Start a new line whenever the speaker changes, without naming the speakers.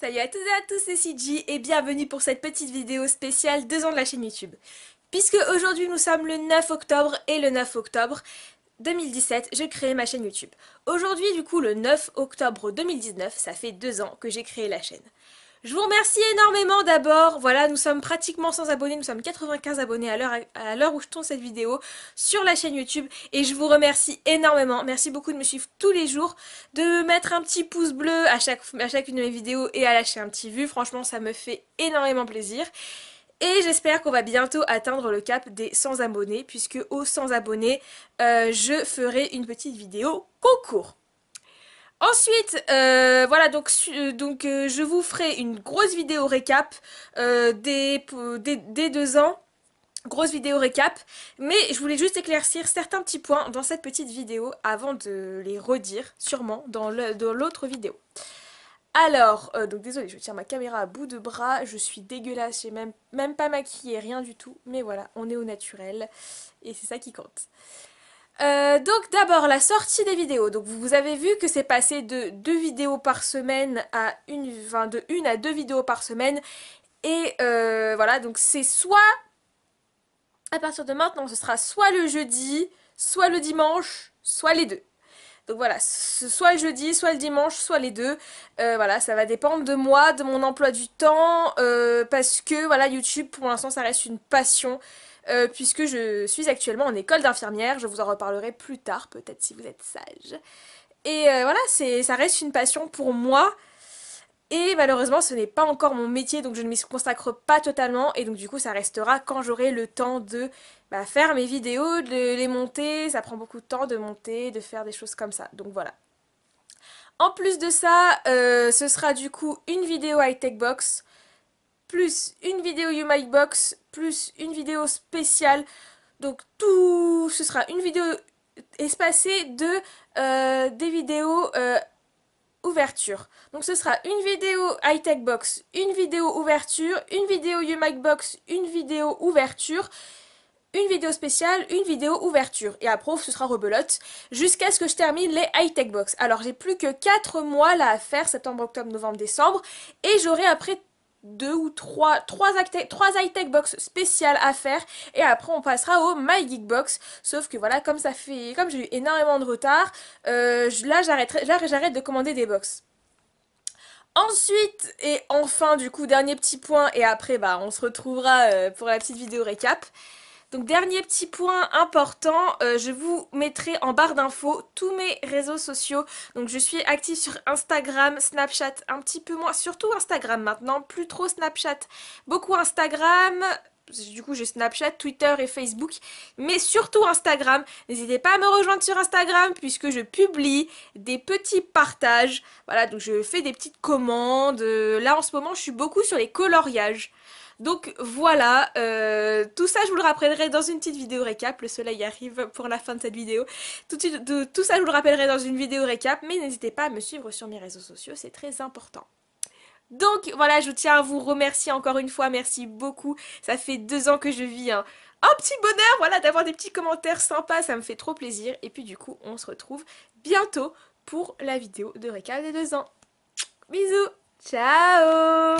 Salut à toutes et à tous, c'est CG et bienvenue pour cette petite vidéo spéciale 2 ans de la chaîne YouTube. Puisque aujourd'hui nous sommes le 9 octobre et le 9 octobre 2017, je créé ma chaîne YouTube. Aujourd'hui du coup le 9 octobre 2019, ça fait 2 ans que j'ai créé la chaîne. Je vous remercie énormément d'abord. Voilà, nous sommes pratiquement sans abonnés, nous sommes 95 abonnés à l'heure où je tourne cette vidéo sur la chaîne YouTube. Et je vous remercie énormément. Merci beaucoup de me suivre tous les jours, de mettre un petit pouce bleu à, chaque, à chacune de mes vidéos et à lâcher un petit vu. Franchement, ça me fait énormément plaisir. Et j'espère qu'on va bientôt atteindre le cap des 100 abonnés, puisque aux 100 abonnés, euh, je ferai une petite vidéo concours. Ensuite, euh, voilà, donc, euh, donc euh, je vous ferai une grosse vidéo récap des, deux ans. Grosse vidéo récap. Mais je voulais juste éclaircir certains petits points dans cette petite vidéo avant de les redire, sûrement, dans l'autre vidéo. Alors, donc désolé, je tiens ma caméra à bout de bras, je suis dégueulasse, j'ai même, même pas maquillée, rien du tout, mais voilà, on est au naturel, et c'est ça qui compte. Euh, donc d'abord la sortie des vidéos. Donc vous avez vu que c'est passé de deux vidéos par semaine à une, enfin de une à deux vidéos par semaine. Et euh, voilà, donc c'est soit à partir de maintenant, ce sera soit le jeudi, soit le dimanche, soit les deux. Donc voilà, soit le jeudi, soit le dimanche, soit les deux. Euh, voilà, ça va dépendre de moi, de mon emploi du temps, parce que voilà, YouTube pour l'instant ça reste une passion. Euh, puisque je suis actuellement en école d'infirmière, je vous en reparlerai plus tard peut-être si vous êtes sage. Et euh, voilà, ça reste une passion pour moi, et malheureusement ce n'est pas encore mon métier, donc je ne m'y consacre pas totalement, et donc du coup ça restera quand j'aurai le temps de bah, faire mes vidéos, de les monter, ça prend beaucoup de temps de monter, de faire des choses comme ça, donc voilà. En plus de ça, euh, ce sera du coup une vidéo high-tech box, plus une vidéo YouMyBox, Box, plus une vidéo spéciale. Donc tout, ce sera une vidéo espacée de euh, des vidéos euh, ouverture. Donc ce sera une vidéo high-tech box, une vidéo ouverture, une vidéo UMAC box, une vidéo ouverture, une vidéo spéciale, une vidéo ouverture. Et après, ce sera rebelote jusqu'à ce que je termine les high-tech box. Alors j'ai plus que 4 mois là à faire, septembre, octobre, novembre, décembre. Et j'aurai après deux ou trois, trois, trois high-tech box spéciales à faire et après on passera au My Geek Box. Sauf que voilà, comme ça fait, comme j'ai eu énormément de retard, euh, là j'arrête de commander des box. Ensuite et enfin du coup dernier petit point et après bah on se retrouvera euh, pour la petite vidéo récap. Donc dernier petit point important, euh, je vous mettrai en barre d'infos tous mes réseaux sociaux. Donc je suis active sur Instagram, Snapchat un petit peu moins, surtout Instagram maintenant, plus trop Snapchat, beaucoup Instagram, du coup j'ai Snapchat, Twitter et Facebook, mais surtout Instagram. N'hésitez pas à me rejoindre sur Instagram puisque je publie des petits partages. Voilà, donc je fais des petites commandes. Euh, là en ce moment, je suis beaucoup sur les coloriages. Donc voilà, euh, tout ça je vous le rappellerai dans une petite vidéo récap. Le soleil arrive pour la fin de cette vidéo. Tout, ça je vous le rappellerai dans une vidéo récap, mais n'hésitez pas à me suivre sur mes réseaux sociaux, c'est très important. Donc voilà, je tiens à vous remercier encore une fois, merci beaucoup. Ça fait deux ans que je vis un, petit bonheur, voilà, d'avoir des petits commentaires sympas, ça me fait trop plaisir. Et puis du coup, on se retrouve bientôt pour la vidéo de récap des deux ans. Bisous, ciao